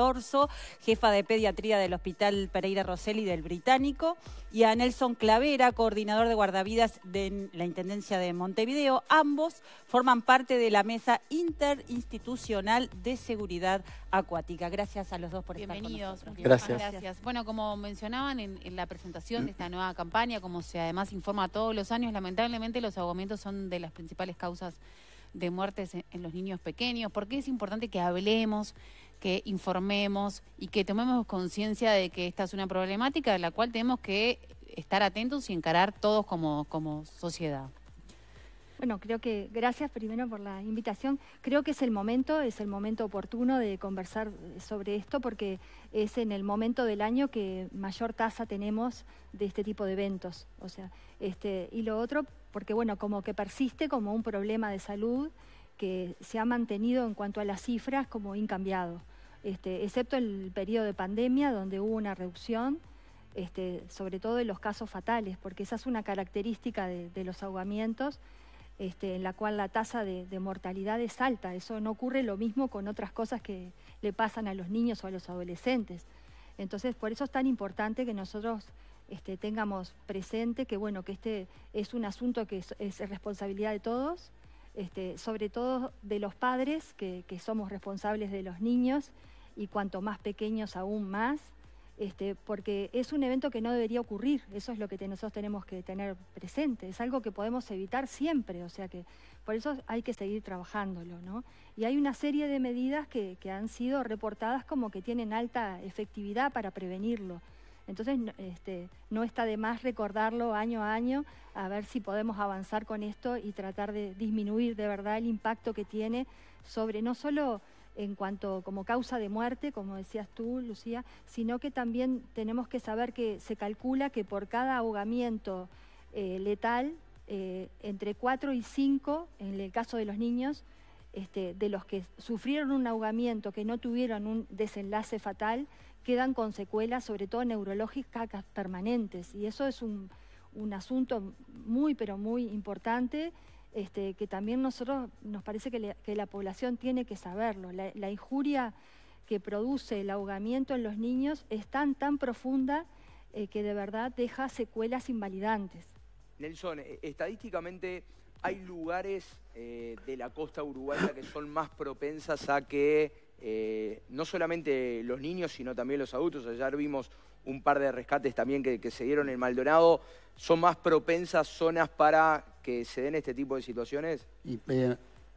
Orso, jefa de pediatría del Hospital Pereira Rosselli del Británico, y a Nelson Clavera, coordinador de guardavidas de la Intendencia de Montevideo. Ambos forman parte de la Mesa Interinstitucional de Seguridad Acuática. Gracias a los dos por estar con nosotros. Gracias. Bueno, como mencionaban en, la presentación de esta nueva campaña, como se además informa todos los años, lamentablemente los ahogamientos son de las principales causas de muertes en los niños pequeños. ¿Por qué es importante que hablemos que informemos y que tomemos conciencia de que esta es una problemática de la cual tenemos que estar atentos y encarar todos como, como sociedad. Bueno, creo que gracias primero por la invitación. Creo que es el momento, es el momento oportuno de conversar sobre esto porque es en el momento del año que mayor tasa tenemos de este tipo de eventos. O sea, este, y lo otro, porque bueno, como que persiste como un problema de salud que se ha mantenido en cuanto a las cifras como incambiado este, excepto el periodo de pandemia donde hubo una reducción, este, sobre todo en los casos fatales, porque esa es una característica de, los ahogamientos, este, en la cual la tasa de, mortalidad es alta. Eso no ocurre lo mismo con otras cosas que le pasan a los niños o a los adolescentes. Entonces, por eso es tan importante que nosotros este, tengamos presente que, bueno, que este es un asunto que es, responsabilidad de todos, sobre todo de los padres, que somos responsables de los niños y cuanto más pequeños aún más, este, porque es un evento que no debería ocurrir, eso es lo que nosotros tenemos que tener presente, es algo que podemos evitar siempre, o sea que por eso hay que seguir trabajándolo, ¿no? Y hay una serie de medidas que, han sido reportadas como que tienen alta efectividad para prevenirlo. Entonces, este, no está de más recordarlo año a año, a ver si podemos avanzar con esto y tratar de disminuir de verdad el impacto que tiene sobre no solo en cuanto como causa de muerte, como decías tú, Lucía, sino que también tenemos que saber que se calcula que por cada ahogamiento eh, letal, eh, entre 4 y 5, en el caso de los niños, este, de los que sufrieron un ahogamiento, que no tuvieron un desenlace fatal, quedan con secuelas, sobre todo neurológicas permanentes. Y eso es un, un asunto muy, pero muy importante este, que también nosotros nos parece que, la población tiene que saberlo. La, injuria que produce el ahogamiento en los niños es tan, tan profunda eh, que de verdad deja secuelas invalidantes. Nelson, eh, estadísticamente hay lugares eh, de la costa uruguaya que son más propensas a que no solamente los niños, sino también los adultos, ayer vimos un par de rescates también que se dieron en Maldonado, son más propensas zonas para que se den este tipo de situaciones? Eh,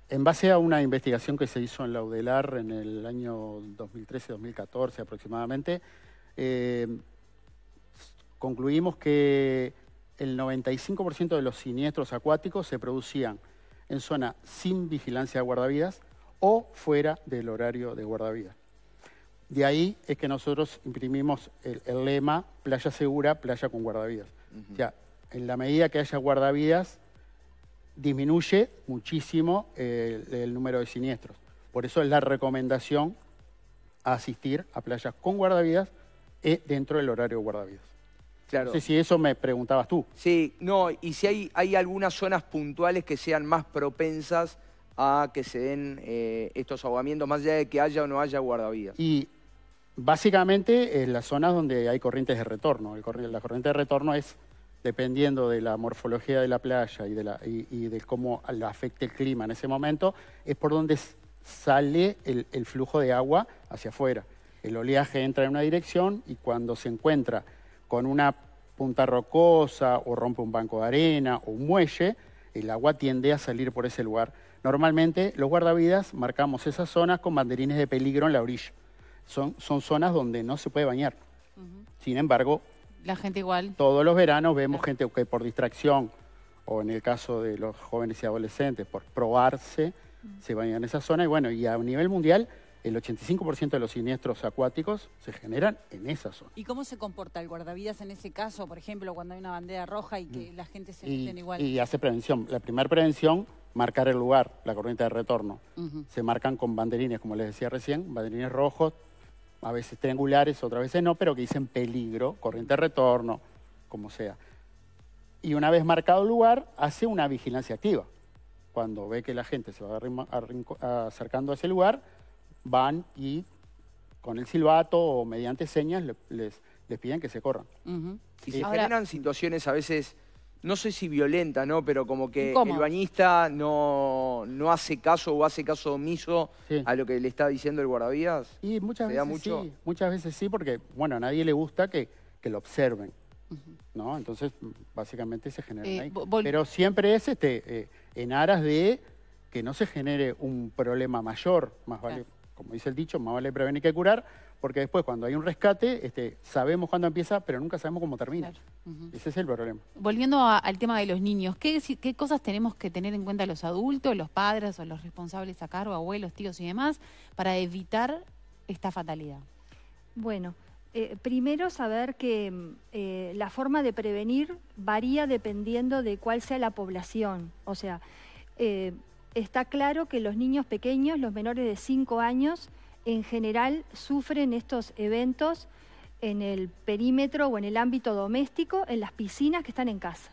en base a una investigación que se hizo en la UDELAR en el año 2013-2014 aproximadamente, eh, concluimos que el 95% de los siniestros acuáticos se producían en zona sin vigilancia de guardavidas o fuera del horario de guardavidas. De ahí es que nosotros imprimimos el, lema playa segura, playa con guardavidas. O sea, en la medida que haya guardavidas, disminuye muchísimo eh, el, número de siniestros. Por eso es la recomendación asistir a playas con guardavidas dentro del horario guardavidas. Claro. No sé si eso me preguntabas tú. Sí, no, y si hay, hay algunas zonas puntuales que sean más propensas a que se den eh, estos ahogamientos, más allá de que haya o no haya guardavidas. Y básicamente en las zonas donde hay corrientes de retorno. la corriente de retorno es dependiendo de la morfología de la playa y de, la, cómo afecta afecte el clima en ese momento, es por donde sale el, flujo de agua hacia afuera. El oleaje entra en una dirección y cuando se encuentra con una punta rocosa o rompe un banco de arena o un muelle, el agua tiende a salir por ese lugar. Normalmente los guardavidas marcamos esas zonas con banderines de peligro en la orilla. Son, son zonas donde no se puede bañar. Sin embargo, la gente igual. Todos los veranos vemos gente que por distracción, o en el caso de los jóvenes y adolescentes, por probarse, se ir en esa zona. Y bueno, y a nivel mundial, el 85% de los siniestros acuáticos se generan en esa zona. ¿Y cómo se comporta el guardavidas en ese caso, por ejemplo, cuando hay una bandera roja y que mm. la gente se y, igual? Y hace prevención. La primera prevención, marcar el lugar, la corriente de retorno. Se marcan con banderines, como les decía recién, banderines rojos, a veces triangulares, otras veces no, pero que dicen peligro, corriente de retorno, como sea. Y una vez marcado el lugar, hace una vigilancia activa. Cuando ve que la gente se va acercando a ese lugar, van y con el silbato o mediante señas les, les piden que se corran. Y se generan situaciones a veces no sé si violenta, ¿no? Pero como que el bañista no, no hace caso o hace caso omiso a lo que le está diciendo el guardavías. Y muchas veces sí, muchas veces sí, porque, bueno, a nadie le gusta que, lo observen, ¿no? Entonces, básicamente se genera eh, Pero siempre es este, eh, en aras de que no se genere un problema mayor, más vale como dice el dicho, más vale prevenir que curar, porque después cuando hay un rescate, este, sabemos cuándo empieza, pero nunca sabemos cómo termina. Ese es el problema. Volviendo al tema de los niños, ¿qué, cosas tenemos que tener en cuenta los adultos, los padres o los responsables a cargo, abuelos, tíos y demás, para evitar esta fatalidad? Bueno, eh, primero saber que eh, la forma de prevenir varía dependiendo de cuál sea la población. O sea, eh, está claro que los niños pequeños, los menores de 5 años, en general sufren estos eventos en el perímetro o en el ámbito doméstico, en las piscinas que están en casa.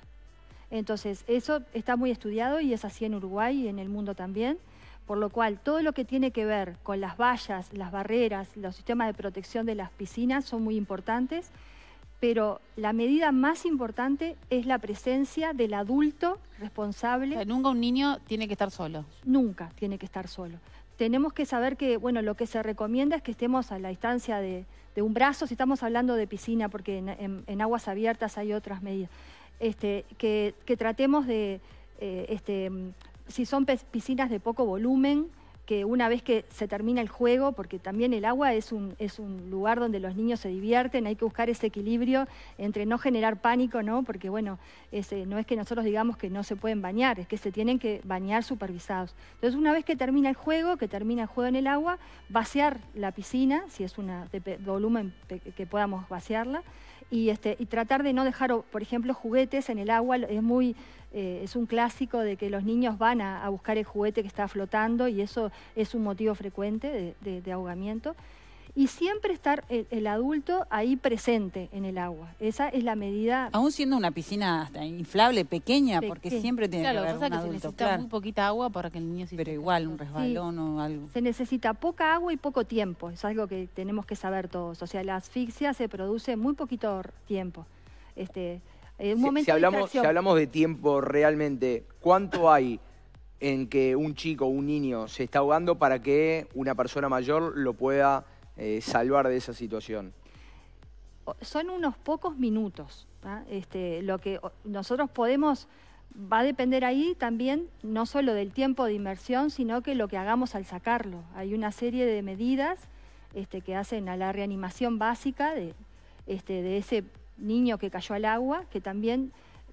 Entonces, eso está muy estudiado y es así en Uruguay y en el mundo también, por lo cual todo lo que tiene que ver con las vallas, las barreras, los sistemas de protección de las piscinas son muy importantes pero la medida más importante es la presencia del adulto responsable. nunca un niño tiene que estar solo. Nunca tiene que estar solo. Tenemos que saber que, bueno, lo que se recomienda es que estemos a la distancia de, un brazo, si estamos hablando de piscina, porque en, aguas abiertas hay otras medidas, este, que, tratemos de, eh, este, mm, si son piscinas de poco volumen, que una vez que se termina el juego, porque también el agua es un, es un lugar donde los niños se divierten, hay que buscar ese equilibrio entre no generar pánico, ¿no? Porque bueno, no es que nosotros digamos que no se pueden bañar, es que se tienen que bañar supervisados. Entonces, una vez que termina el juego, que termina el juego en el agua, vaciar la piscina, si es una de volumen que podamos vaciarla, este, y, tratar de no dejar, por ejemplo, juguetes en el agua es muy eh, es un clásico de que los niños van a, buscar el juguete que está flotando y eso es un motivo frecuente de ahogamiento y siempre estar el, adulto ahí presente en el agua. Esa es la medida. Aún siendo una piscina hasta inflable, pequeña, porque siempre tiene que haber un que Se necesita muy poquita agua para que el niño se Pero igual, un resbalón o algo. Se necesita poca agua y poco tiempo. Es algo que tenemos que saber todos. O sea, la asfixia se produce muy poquito tiempo. Este, momento si, hablamos, de si hablamos de tiempo realmente, ¿cuánto hay? en que un chico, o un niño se está ahogando para que una persona mayor lo pueda eh, salvar de esa situación? Son unos pocos minutos. Este, lo que nosotros podemos va a depender ahí también no solo del tiempo de inmersión, sino que lo que hagamos al sacarlo. Hay una serie de medidas este, que hacen a la reanimación básica este, de, ese niño que cayó al agua, que también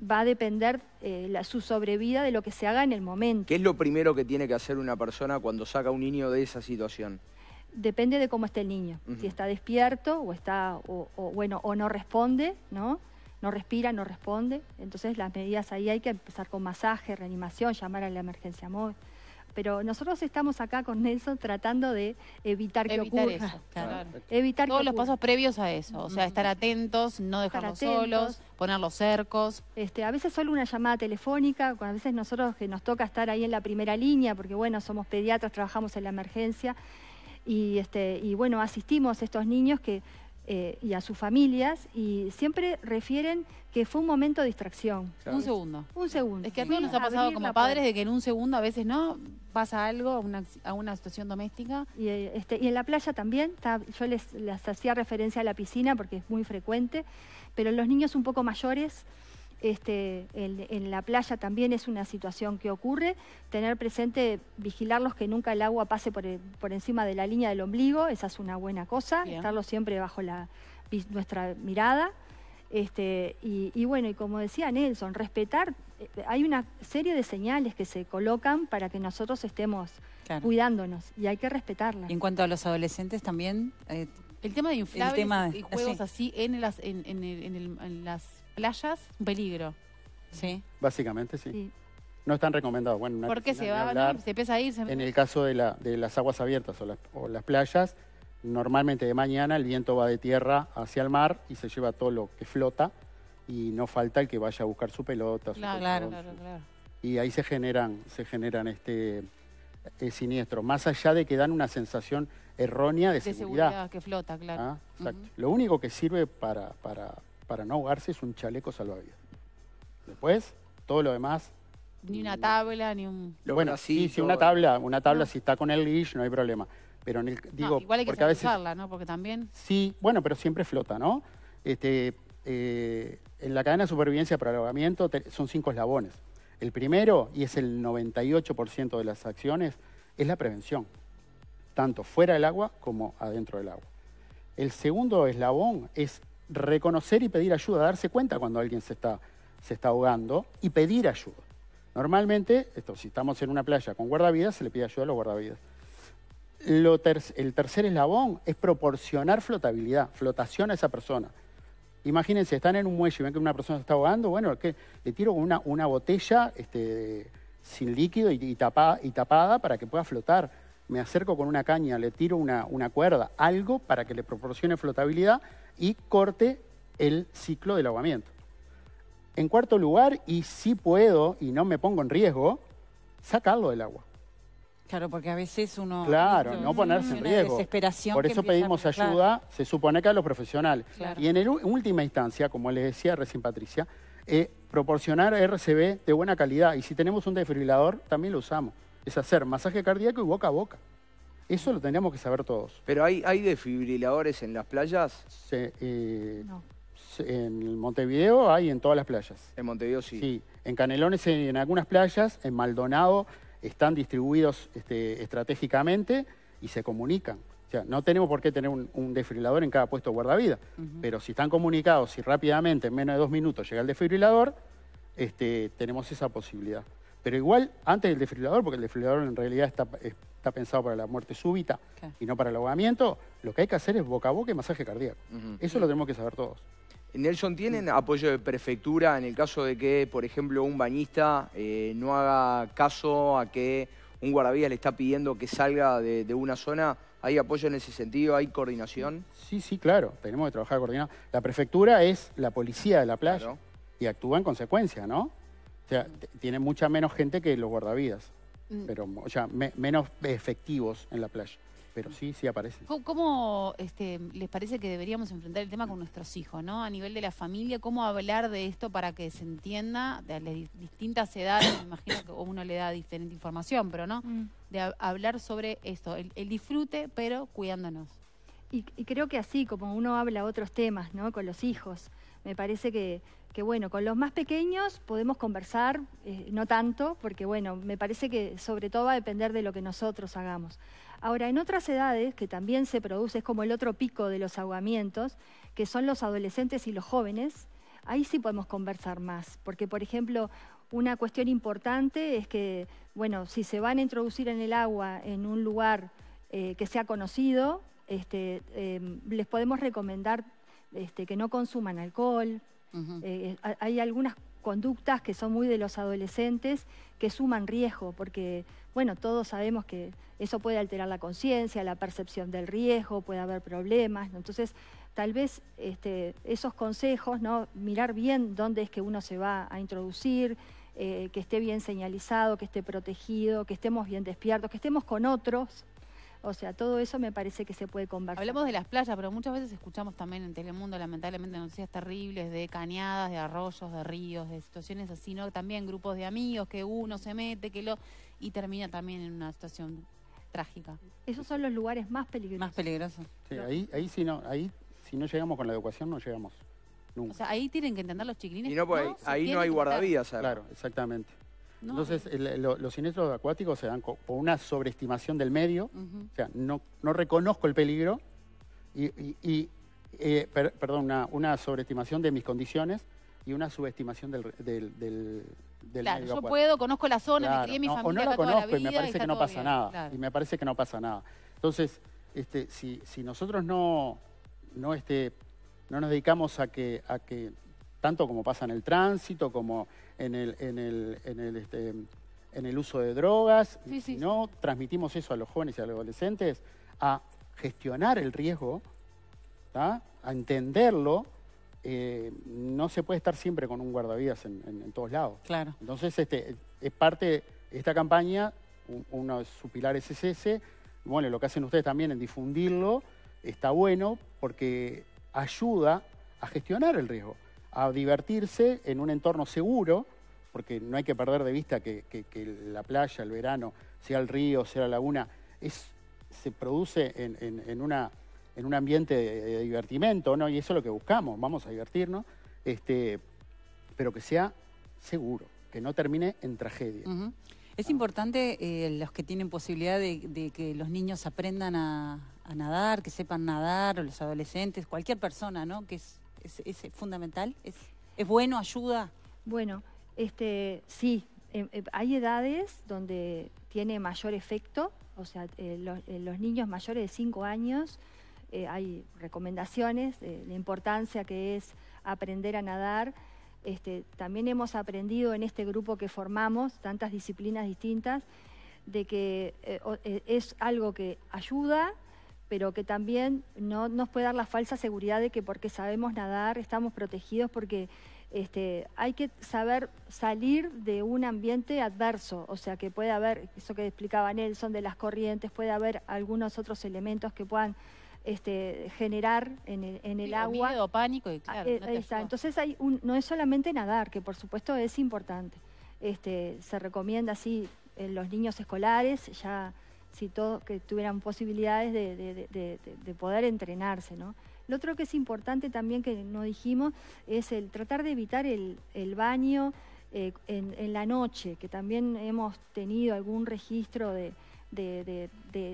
va a depender eh, la, su sobrevida de lo que se haga en el momento. ¿Qué es lo primero que tiene que hacer una persona cuando saca a un niño de esa situación? depende de cómo esté el niño. Si está despierto o está, bueno, o no responde, ¿no? No respira, no responde. Entonces las medidas ahí hay que empezar con masaje, reanimación, llamar a la emergencia móvil. Pero nosotros estamos acá con Nelson tratando de evitar que ocurra. Eso, Evitar Todos los pasos previos a eso, o sea, estar atentos, no dejarlos solos, poner los cercos. Este, a veces solo una llamada telefónica, a veces nosotros que nos toca estar ahí en la primera línea, porque bueno, somos pediatras, trabajamos en la emergencia, y, este, y bueno, asistimos a estos niños que, eh, y a sus familias y siempre refieren que fue un momento de distracción. Un segundo. Un segundo. Es que a todos nos ha pasado como pues. padres de que en un segundo a veces no pasa algo a una, situación doméstica. Y, eh, este, y en la playa también, yo les, les hacía referencia a la piscina porque es muy frecuente, pero los niños un poco mayores este, en, la playa también es una situación que ocurre. Tener presente, vigilarlos que nunca el agua pase por, por encima de la línea del ombligo, esa es una buena cosa, estarlo siempre bajo la, nuestra mirada. Este, y, bueno, y como decía Nelson, respetar, eh, hay una serie de señales que se colocan para que nosotros estemos cuidándonos y hay que respetarlas. en cuanto a los adolescentes también, eh, el tema de inflables y juegos así, en, las, en, en, en, playas, un peligro. Sí. Básicamente, sí. No están recomendados. Bueno, Porque se va, se empieza a ir. En el caso de, la, de las aguas abiertas o las, playas, normalmente de mañana el viento va de tierra hacia el mar y se lleva todo lo que flota y no falta el que vaya a buscar su pelota. Su claro, claro, claro, Y ahí se generan, se generan este eh, siniestro. Más allá de que dan una sensación errónea de, seguridad. que flota, claro. Ah, lo único que sirve para, para, no ahogarse es un chaleco salvavidas. Después, todo lo demás ni una tabla, ni un... bueno, sí, sí, una tabla, una tabla si está con el leash no hay problema. Pero digo, igual hay que porque ¿no? Porque también... Sí, bueno, pero siempre flota, ¿no? Este, eh, en la cadena de supervivencia para el ahogamiento son cinco eslabones. El primero, y es el 98% de las acciones, es la prevención tanto fuera del agua como adentro del agua. El segundo eslabón es reconocer y pedir ayuda, darse cuenta cuando alguien se está, se está ahogando y pedir ayuda. Normalmente, esto, si estamos en una playa con guardavidas, se le pide ayuda a los guardavidas. el tercer eslabón es proporcionar flotabilidad, flotación a esa persona. Imagínense, están en un muelle y ven que una persona se está ahogando, bueno, ¿qué? le tiro una, una botella este, sin líquido y tapada para que pueda flotar me acerco con una caña, le tiro una, cuerda, algo para que le proporcione flotabilidad y corte el ciclo del ahogamiento. En cuarto lugar, y si puedo y no me pongo en riesgo, sacarlo del agua. Claro, porque a veces uno... Claro, no ponerse en riesgo. Desesperación Por eso pedimos ayuda, se supone que a los profesionales. Y en, última instancia, como les decía recién Patricia, eh, proporcionar RCB de buena calidad. Y si tenemos un desfibrilador, también lo usamos es hacer masaje cardíaco y boca a boca. Eso lo tendríamos que saber todos. ¿Pero hay, hay desfibriladores en las playas? en Montevideo hay en todas las playas. En Montevideo sí. Sí, en Canelones en, en algunas playas, en Maldonado están distribuidos este, estratégicamente y se comunican. O sea, no tenemos por qué tener un, un desfibrilador en cada puesto de guardavida, pero si están comunicados y rápidamente, en menos de dos minutos, llega el desfibrilador, este, tenemos esa posibilidad. Pero igual, antes del desfibrilador, porque el desfibrilador en realidad está, está pensado para la muerte súbita y no para el ahogamiento, lo que hay que hacer es boca a boca y masaje cardíaco. Eso lo tenemos que saber todos. Nelson, ¿tienen apoyo de prefectura en el caso de que, por ejemplo, un bañista eh, no haga caso a que un guardavía le está pidiendo que salga de, una zona? ¿Hay apoyo en ese sentido? ¿Hay coordinación? Sí, sí, claro. Tenemos que trabajar coordinado. La prefectura es la policía de la playa y actúa en consecuencia, ¿no? sea, tiene mucha menos gente que los guardavidas, mm. pero, o sea, menos efectivos en la playa. Pero sí, sí aparece. ¿Cómo, este, les parece que deberíamos enfrentar el tema con nuestros hijos, ¿no? A nivel de la familia, ¿cómo hablar de esto para que se entienda de las distintas edades? Me imagino que uno le da diferente información, pero ¿no? Mm. De hablar sobre esto, el, disfrute, pero cuidándonos. Y, y, creo que así, como uno habla otros temas, ¿no? Con los hijos, me parece que que bueno, con los más pequeños podemos conversar, eh, no tanto, porque bueno, me parece que sobre todo va a depender de lo que nosotros hagamos. Ahora, en otras edades, que también se produce, es como el otro pico de los ahogamientos, que son los adolescentes y los jóvenes, ahí sí podemos conversar más, porque por ejemplo, una cuestión importante es que, bueno, si se van a introducir en el agua en un lugar eh, que sea conocido, este, eh, les podemos recomendar este, que no consuman alcohol, eh, hay algunas conductas que son muy de los adolescentes que suman riesgo, porque, bueno, todos sabemos que eso puede alterar la conciencia, la percepción del riesgo, puede haber problemas, entonces tal vez este, esos consejos, ¿no? mirar bien dónde es que uno se va a introducir, eh, que esté bien señalizado, que esté protegido, que estemos bien despiertos, que estemos con otros, o sea, todo eso me parece que se puede conversar. Hablamos de las playas, pero muchas veces escuchamos también en Telemundo, lamentablemente, noticias terribles de cañadas, de arroyos, de ríos, de situaciones así, ¿no? También grupos de amigos, que uno se mete, que lo... y termina también en una situación trágica. Esos son los lugares más peligrosos. Más peligrosos. Sí, ahí, ahí, si no, ahí si no llegamos con la educación, no llegamos. Nunca. O sea, ahí tienen que entender los chiquilines. Y no, pues, ahí, no hay guardavidas. Claro, exactamente. Entonces, los siniestros acuáticos se dan por una sobreestimación del medio, o sea, no, no, reconozco el peligro y, y, eh, perdón, una, sobreestimación de mis condiciones y una subestimación del, del, del, claro, Yo puedo, conozco la zona, me crié mi familia. O no la conozco y me parece que no pasa nada. Y me parece que no pasa nada. Entonces, este, si, nosotros no, no, este, no nos dedicamos a que, a que, tanto como pasa en el tránsito, como en el, en el, en el, este, en el uso de drogas, no transmitimos eso a los jóvenes y a los adolescentes, a gestionar el riesgo, a entenderlo, eh, no se puede estar siempre con un guardavidas en, todos lados. Claro. Entonces, este, es parte esta campaña, uno de sus pilares es ese. Bueno, lo que hacen ustedes también en difundirlo está bueno porque ayuda a gestionar el riesgo a divertirse en un entorno seguro, porque no hay que perder de vista que, la playa, el verano, sea el río, sea la laguna, es, se produce en, en, una, en un ambiente de, divertimento, ¿no? Y eso es lo que buscamos, vamos a divertirnos, este, pero que sea seguro, que no termine en tragedia. Es importante eh, los que tienen posibilidad de, que los niños aprendan a, nadar, que sepan nadar, o los adolescentes, cualquier persona, ¿no? Que es ¿Es, fundamental? ¿Es, bueno? ¿Ayuda? Bueno, este, sí. Em, em, hay edades donde tiene mayor efecto, o sea, eh, eh, los, niños mayores de 5 años eh, hay recomendaciones de la importancia que es aprender a nadar. Este, también hemos aprendido en este grupo que formamos, tantas disciplinas distintas, de que es algo que ayuda, pero que también no nos puede dar la falsa seguridad de que porque sabemos nadar estamos protegidos, porque este, hay que saber salir de un ambiente adverso, o sea que puede haber, eso que explicaba Nelson, de las corrientes, puede haber algunos otros elementos que puedan este, generar en el, en el agua. Miedo, pánico y claro. Ah, eh, Entonces hay un, no es solamente nadar, que por supuesto es importante. Este, se recomienda así en los niños escolares, ya si todos que tuvieran posibilidades de, poder entrenarse, ¿no? Lo otro que es importante también que no dijimos es el tratar de evitar el, baño eh, en la noche, que también hemos tenido algún registro de, de,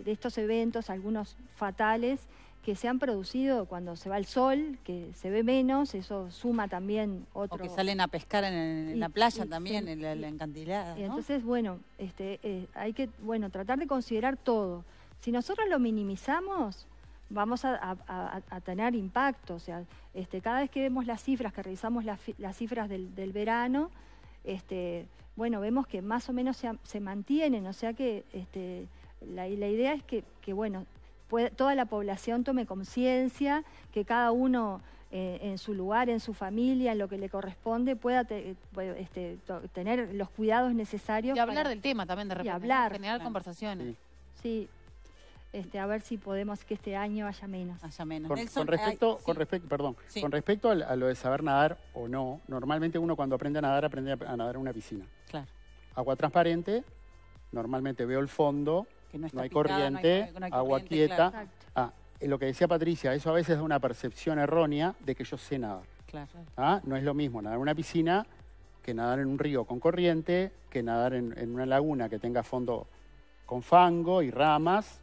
estos eventos, algunos fatales que se han producido cuando se va el sol, que se ve menos, eso suma también otro... O que salen a pescar en, la playa también, en la, encantilada, ¿no? Entonces, bueno, este, eh, hay que bueno, tratar de considerar todo. Si nosotros lo minimizamos, vamos a, tener impacto. O sea, este, cada vez que vemos las cifras, que revisamos las, las cifras del, del verano, este, bueno, vemos que más o menos se, mantienen, o sea que este, la, la, idea es que, que bueno, toda la población tome conciencia, que cada uno eh, en su lugar, en su familia, en lo que le corresponde, pueda este, tener los cuidados necesarios. Y hablar del tema también de repente. Y hablar. Generar conversaciones. Sí. Este, a ver si podemos que este año haya menos. Haya menos. Con, respecto, con respecto, perdón, con respecto a, lo de saber nadar o no, normalmente uno cuando aprende a nadar aprende a nadar en una piscina agua transparente, normalmente veo el fondo, no, hay corriente, agua quieta. Ah, eh, lo que decía Patricia, eso a veces da una percepción errónea de que yo sé nadar. Ah, no es lo mismo nadar en una piscina que nadar en un río con corriente, que nadar en, una laguna que tenga fondo con fango y ramas,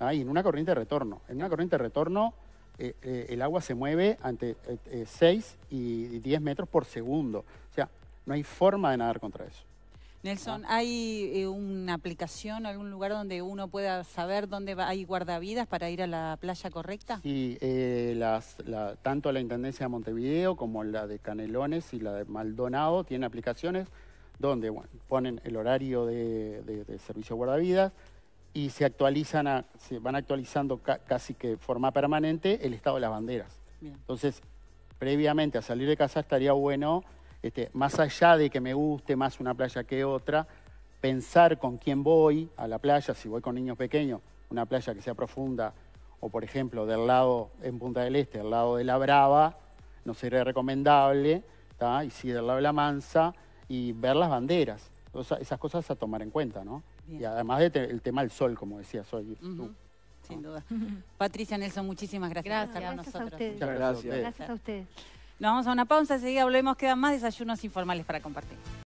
ah, en una corriente de retorno. En una corriente de retorno eh, eh, el agua se mueve ante 6 y 10 metros por segundo. O sea, no hay forma de nadar contra eso. Nelson, ¿hay eh, una aplicación, algún lugar donde uno pueda saber dónde hay guardavidas para ir a la playa correcta? Sí, eh, tanto la Intendencia de Montevideo como la de Canelones y la de Maldonado tienen aplicaciones donde bueno, ponen el horario de, servicio guardavidas y se actualizan, se van actualizando casi que de forma permanente el estado de las banderas. Entonces, previamente a salir de casa estaría bueno este, más allá de que me guste más una playa que otra, pensar con quién voy a la playa, si voy con niños pequeños, una playa que sea profunda, o por ejemplo del lado en Punta del Este, del lado de La Brava, no sería recomendable, y si del lado de La Mansa, y ver las banderas. esas cosas a tomar en cuenta, ¿no? Y además del tema del sol, como decías hoy Sin ah. duda. Patricia Nelson, muchísimas gracias, gracias Muchas gracias. Gracias a ustedes. Nos vamos a una pausa, enseguida volvemos, quedan más desayunos informales para compartir.